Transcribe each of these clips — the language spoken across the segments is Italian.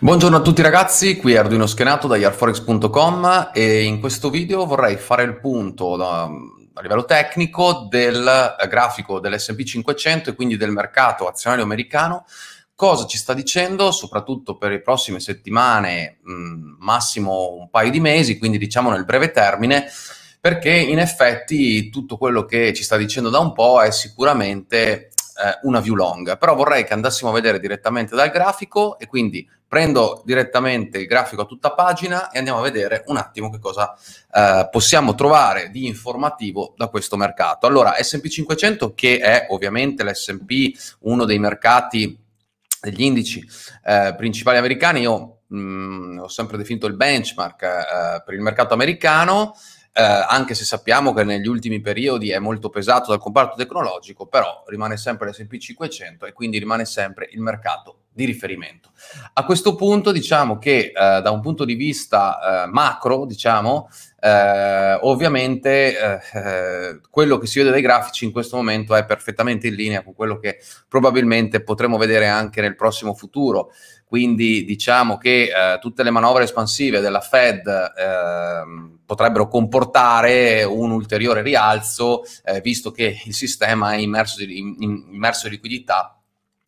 Buongiorno a tutti ragazzi, qui è Arduino Schenato da yarforex.com e in questo video vorrei fare il punto a livello tecnico del eh, grafico dell'S&P 500 e quindi del mercato azionario americano cosa ci sta dicendo, soprattutto per le prossime settimane, mm, massimo un paio di mesi, quindi diciamo nel breve termine, perché in effetti tutto quello che ci sta dicendo da un po' è sicuramente eh, una view long, però vorrei che andassimo a vedere direttamente dal grafico e quindi prendo direttamente il grafico a tutta pagina e andiamo a vedere un attimo che cosa eh, possiamo trovare di informativo da questo mercato. Allora, S&P 500 che è ovviamente l'S&P uno dei mercati degli indici eh, principali americani, io mh, mm, ho sempre definito il benchmark eh, per il mercato americano, eh, anche se sappiamo che negli ultimi periodi è molto pesato dal comparto tecnologico, però rimane sempre l'SP 500 e quindi rimane sempre il mercato di riferimento. A questo punto diciamo che eh, da un punto di vista eh, macro, diciamo, eh, ovviamente eh, quello che si vede dai grafici in questo momento è perfettamente in linea con quello che probabilmente potremo vedere anche nel prossimo futuro. Quindi diciamo che eh, tutte le manovre espansive della Fed ehm, potrebbero comportare un ulteriore rialzo, eh, visto che il sistema è immerso di, in, immerso in liquidità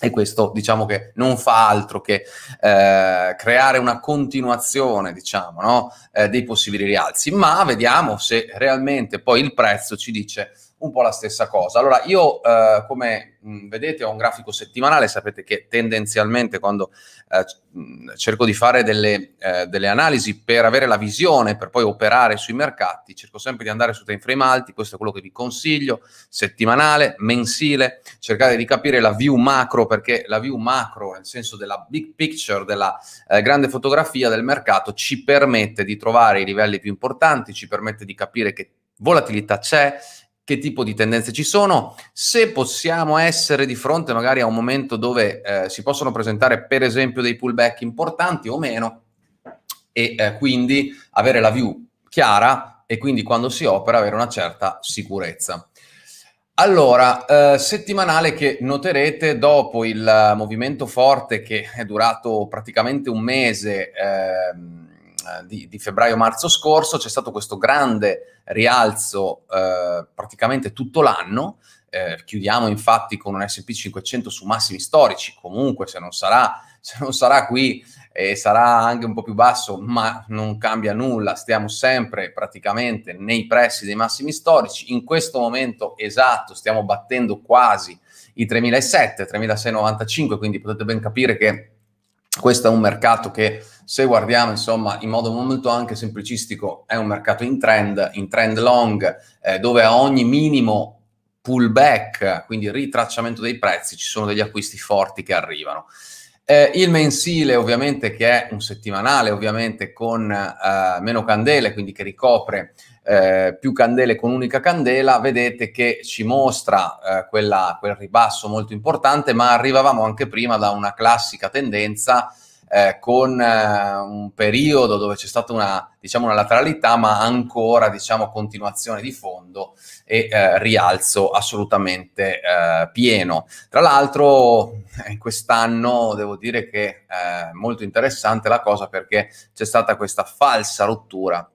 e questo diciamo che non fa altro che eh, creare una continuazione diciamo, no? eh, dei possibili rialzi, ma vediamo se realmente poi il prezzo ci dice un po' la stessa cosa. Allora, io eh, come mh, mm, vedete ho un grafico settimanale, sapete che tendenzialmente quando eh, mm, cerco di fare delle, eh, delle, analisi per avere la visione, per poi operare sui mercati, cerco sempre di andare su time frame alti, questo è quello che vi consiglio, settimanale, mensile, cercate di capire la view macro, perché la view macro, nel senso della big picture, della eh, grande fotografia del mercato, ci permette di trovare i livelli più importanti, ci permette di capire che volatilità c'è, che tipo di tendenze ci sono, se possiamo essere di fronte magari a un momento dove eh, si possono presentare per esempio dei pullback importanti o meno e eh, quindi avere la view chiara e quindi quando si opera avere una certa sicurezza. Allora, eh, settimanale che noterete dopo il movimento forte che è durato praticamente un mese. Ehm, eh, di, di febbraio-marzo scorso c'è stato questo grande rialzo eh, praticamente tutto l'anno. Eh, chiudiamo infatti con un SP 500 su massimi storici, comunque se non sarà, se non sarà qui eh, sarà anche un po' più basso, ma non cambia nulla, stiamo sempre praticamente nei pressi dei massimi storici. In questo momento esatto stiamo battendo quasi i 3.007, 3.695, quindi potete ben capire che questo è un mercato che se guardiamo insomma in modo molto anche semplicistico è un mercato in trend, in trend long, eh, dove a ogni minimo pullback, quindi ritracciamento dei prezzi, ci sono degli acquisti forti che arrivano. Eh, il mensile ovviamente che è un settimanale ovviamente con eh, meno candele, quindi che ricopre eh, più candele con un'unica candela, vedete che ci mostra eh, quella, quel ribasso molto importante, ma arrivavamo anche prima da una classica tendenza eh, con eh, un periodo dove c'è stata una, diciamo, una lateralità, ma ancora diciamo, continuazione di fondo e eh, rialzo assolutamente eh, pieno. Tra l'altro, quest'anno devo dire che è molto interessante la cosa perché c'è stata questa falsa rottura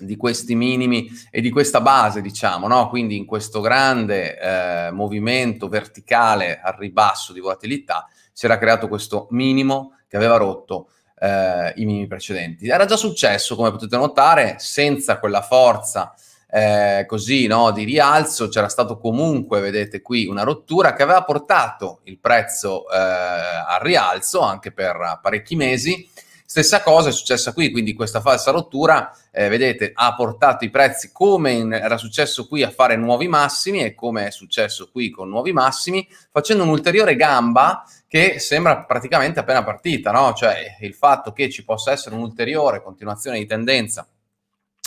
di questi minimi e di questa base, diciamo, no? quindi in questo grande eh, movimento verticale al ribasso di volatilità si era creato questo minimo che aveva rotto eh, i minimi precedenti. Era già successo, come potete notare, senza quella forza eh, così no, di rialzo, c'era stato comunque, vedete qui, una rottura che aveva portato il prezzo eh, al rialzo anche per parecchi mesi Stessa cosa è successa qui, quindi questa falsa rottura, eh, vedete, ha portato i prezzi come in, era successo qui a fare nuovi massimi e come è successo qui con nuovi massimi, facendo un'ulteriore gamba che sembra praticamente appena partita, no? Cioè il fatto che ci possa essere un'ulteriore continuazione di tendenza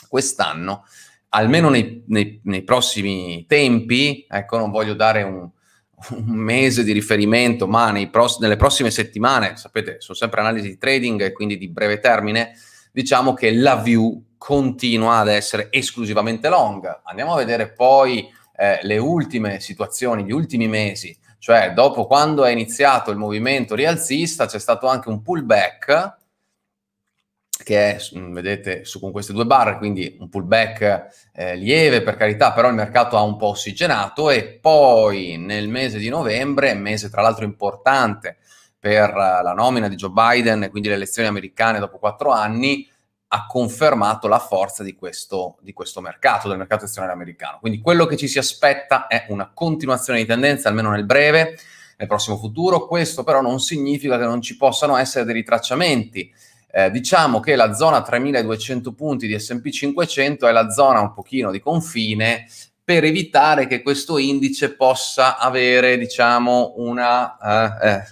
quest'anno, almeno nei, nei, nei prossimi tempi, ecco, non voglio dare un un mese di riferimento, ma pross- nelle prossime settimane, sapete, sono sempre analisi di trading e quindi di breve termine, diciamo che la view continua ad essere esclusivamente long. Andiamo a vedere poi eh, le ultime situazioni, gli ultimi mesi, cioè dopo quando è iniziato il movimento rialzista c'è stato anche un pullback che è, mm, vedete, su, con queste due barre, quindi un pullback eh, lieve per carità, però il mercato ha un po' ossigenato e poi nel mese di novembre, mese tra l'altro importante per eh, la nomina di Joe Biden e quindi le elezioni americane dopo quattro anni, ha confermato la forza di questo, di questo mercato, del mercato azionario americano. Quindi quello che ci si aspetta è una continuazione di tendenza, almeno nel breve, nel prossimo futuro. Questo però non significa che non ci possano essere dei ritracciamenti eh, diciamo che la zona 3200 punti di S&P 500 è la zona un pochino di confine per evitare che questo indice possa avere, diciamo, una, eh, eh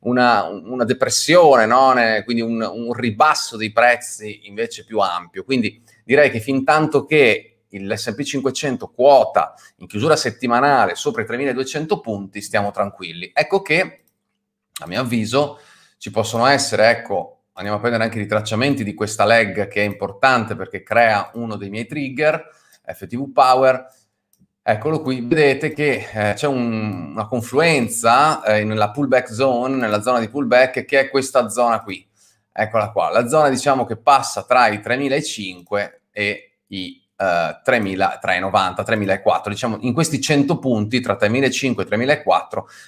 una, una depressione, no? quindi un, un, ribasso dei prezzi invece più ampio. Quindi direi che fin tanto che l'SP 500 quota in chiusura settimanale sopra i 3200 punti, stiamo tranquilli. Ecco che, a mio avviso, ci possono essere, ecco, andiamo a prendere anche i ritracciamenti di questa leg che è importante perché crea uno dei miei trigger, FTV Power, Eccolo qui, vedete che eh, c'è un, una confluenza eh, nella pullback zone, nella zona di pullback, che è questa zona qui. Eccola qua, la zona diciamo che passa tra i 3005 e i eh, 3.000, 3.90, 3.004, diciamo in questi 100 punti tra 3.005 e 3.004,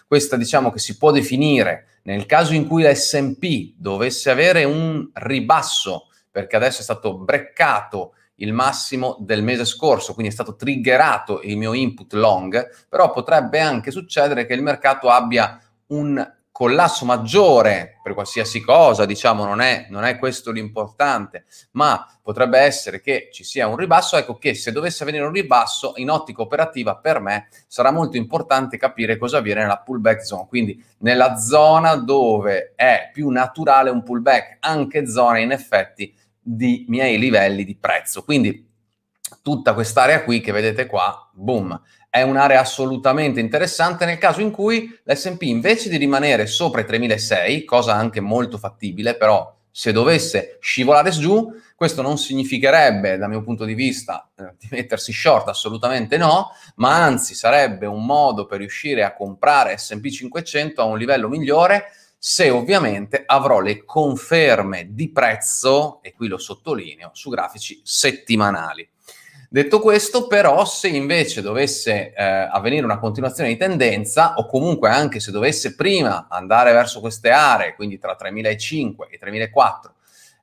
questa diciamo che si può definire nel caso in cui l'SP dovesse avere un ribasso, perché adesso è stato breccato il massimo del mese scorso, quindi è stato triggerato il mio input long, però potrebbe anche succedere che il mercato abbia un collasso maggiore per qualsiasi cosa, diciamo, non è, non è, questo l'importante, ma potrebbe essere che ci sia un ribasso, ecco che se dovesse avvenire un ribasso in ottica operativa per me sarà molto importante capire cosa avviene nella pullback zone, quindi nella zona dove è più naturale un pullback, anche zona in effetti di miei livelli di prezzo. Quindi tutta quest'area qui che vedete qua, boom, è un'area assolutamente interessante nel caso in cui l'S&P invece di rimanere sopra i 3.600, cosa anche molto fattibile, però se dovesse scivolare giù, questo non significherebbe, dal mio punto di vista, eh, di mettersi short, assolutamente no, ma anzi sarebbe un modo per riuscire a comprare S&P 500 a un livello migliore se ovviamente avrò le conferme di prezzo, e qui lo sottolineo, su grafici settimanali. Detto questo, però, se invece dovesse eh, avvenire una continuazione di tendenza, o comunque anche se dovesse prima andare verso queste aree, quindi tra 3005 e 3004,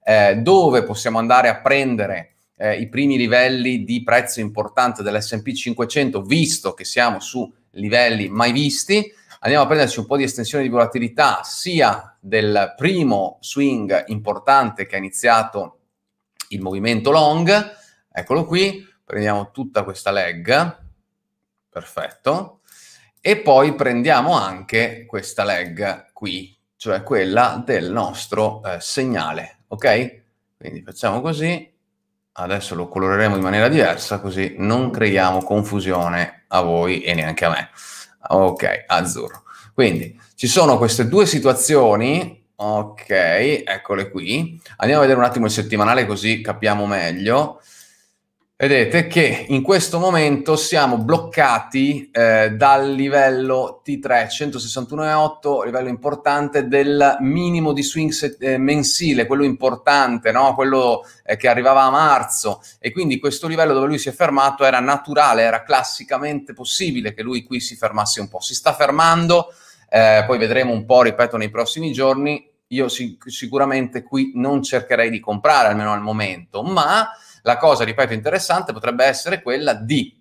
eh, dove possiamo andare a prendere eh, i primi livelli di prezzo importante dell'SP 500, visto che siamo su livelli mai visti, andiamo a prenderci un po' di estensione di volatilità, sia del primo swing importante che ha iniziato il movimento long, eccolo qui, prendiamo tutta questa leg, perfetto, e poi prendiamo anche questa leg qui, cioè quella del nostro eh, segnale, ok? Quindi facciamo così, adesso lo coloreremo in maniera diversa, così non creiamo confusione a voi e neanche a me. Ok, azzurro. Quindi ci sono queste due situazioni, ok, eccole qui. Andiamo a vedere un attimo il settimanale così capiamo meglio. Vedete che in questo momento siamo bloccati eh, dal livello T3 161,8, livello importante del minimo di swing set, eh, mensile, quello importante, no? quello eh, che arrivava a marzo e quindi questo livello dove lui si è fermato era naturale, era classicamente possibile che lui qui si fermasse un po'. Si sta fermando, eh, poi vedremo un po', ripeto, nei prossimi giorni. Io sic- sicuramente qui non cercherei di comprare, almeno al momento, ma la cosa, ripeto, interessante potrebbe essere quella di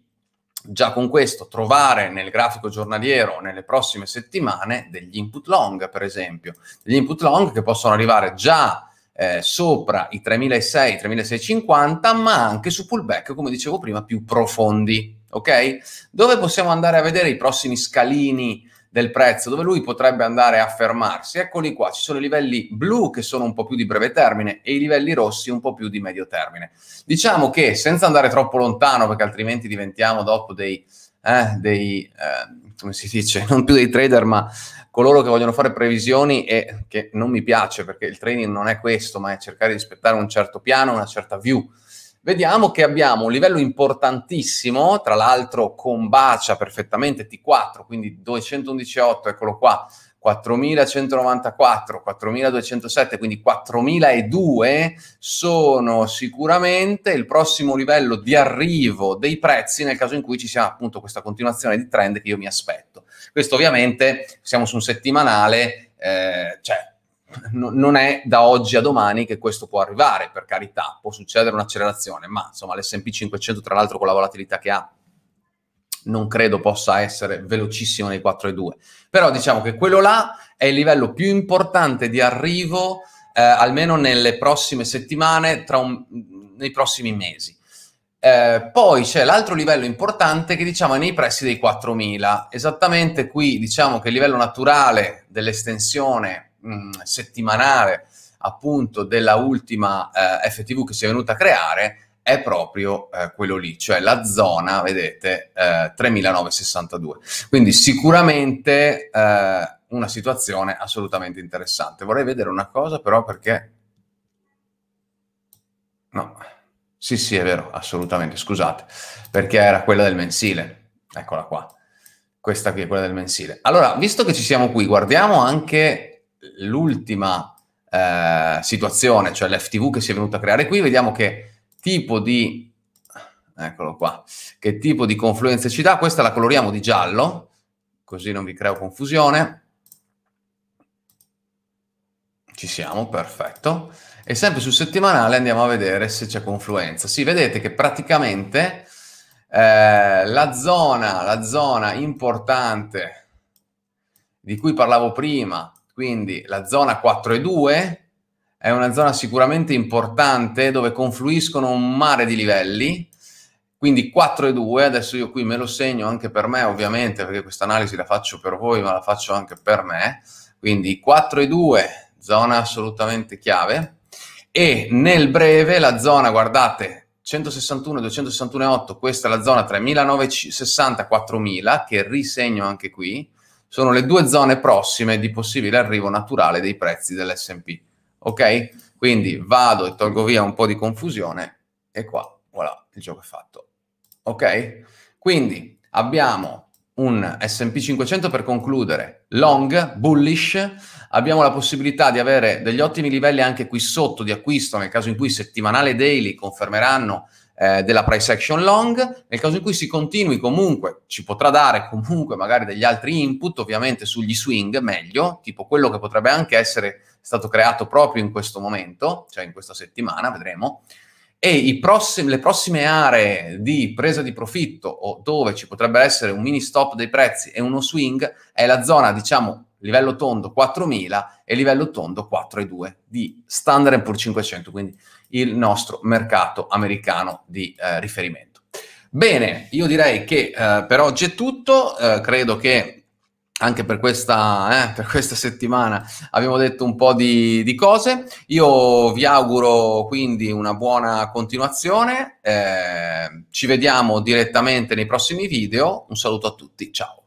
già con questo trovare nel grafico giornaliero nelle prossime settimane degli input long, per esempio, degli input long che possono arrivare già eh, sopra i 3600-3650, ma anche su pullback, come dicevo prima, più profondi, ok? Dove possiamo andare a vedere i prossimi scalini del prezzo dove lui potrebbe andare a fermarsi. Eccoli qua, ci sono i livelli blu che sono un po' più di breve termine e i livelli rossi un po' più di medio termine. Diciamo che senza andare troppo lontano perché altrimenti diventiamo dopo dei, eh, dei eh, come si dice, non più dei trader ma coloro che vogliono fare previsioni e che non mi piace perché il trading non è questo, ma è cercare di rispettare un certo piano, una certa view vediamo che abbiamo un livello importantissimo, tra l'altro combacia perfettamente T4, quindi 211.8, eccolo qua, 4194, 4207, quindi 4002 sono sicuramente il prossimo livello di arrivo dei prezzi nel caso in cui ci sia appunto questa continuazione di trend che io mi aspetto. Questo ovviamente siamo su un settimanale, eh, cioè non è da oggi a domani che questo può arrivare, per carità, può succedere un'accelerazione, ma insomma l'SP 500 tra l'altro con la volatilità che ha non credo possa essere velocissimo nei 4,2. Però diciamo che quello là è il livello più importante di arrivo, eh, almeno nelle prossime settimane, un, nei prossimi mesi. Eh, poi c'è l'altro livello importante che diciamo è nei pressi dei 4.000. Esattamente qui diciamo che il livello naturale dell'estensione mh, settimanale appunto della ultima eh, FTV che si è venuta a creare è proprio eh, quello lì, cioè la zona, vedete, eh, 3962. Quindi sicuramente eh, una situazione assolutamente interessante. Vorrei vedere una cosa però perché... No, sì sì è vero, assolutamente, scusate, perché era quella del mensile, eccola qua, questa qui è quella del mensile. Allora, visto che ci siamo qui, guardiamo anche l'ultima eh, situazione, cioè l'FTV che si è venuta a creare qui, vediamo che tipo di eccolo qua, che tipo di confluenza ci dà, questa la coloriamo di giallo, così non vi creo confusione. Ci siamo, perfetto. E sempre sul settimanale andiamo a vedere se c'è confluenza. Sì, vedete che praticamente eh, la, zona, la zona importante di cui parlavo prima, quindi la zona 4 e 2 è una zona sicuramente importante dove confluiscono un mare di livelli. Quindi 4 e 2, adesso io qui me lo segno anche per me ovviamente, perché questa analisi la faccio per voi, ma la faccio anche per me. Quindi 4 e 2, zona assolutamente chiave. E nel breve la zona, guardate, 161, 261,8, questa è la zona 3960, 4000, che risegno anche qui, sono le due zone prossime di possibile arrivo naturale dei prezzi dell'SP. Ok? Quindi vado e tolgo via un po' di confusione e qua, voilà, il gioco è fatto. Ok? Quindi abbiamo un SP 500 per concludere long, bullish, abbiamo la possibilità di avere degli ottimi livelli anche qui sotto di acquisto nel caso in cui settimanale e daily confermeranno eh, della price action long, nel caso in cui si continui comunque, ci potrà dare comunque magari degli altri input, ovviamente sugli swing meglio, tipo quello che potrebbe anche essere stato creato proprio in questo momento, cioè in questa settimana, vedremo, e prossimi, le prossime aree di presa di profitto o dove ci potrebbe essere un mini stop dei prezzi e uno swing è la zona, diciamo, livello tondo 4000 e livello tondo 4,2 di Standard Poor's 500, quindi il nostro mercato americano di eh, riferimento. Bene, io direi che eh, per oggi è tutto, eh, credo che anche per questa, eh, per questa, settimana abbiamo detto un po' di, di, cose, io vi auguro quindi una buona continuazione, eh, ci vediamo direttamente nei prossimi video, un saluto a tutti, ciao!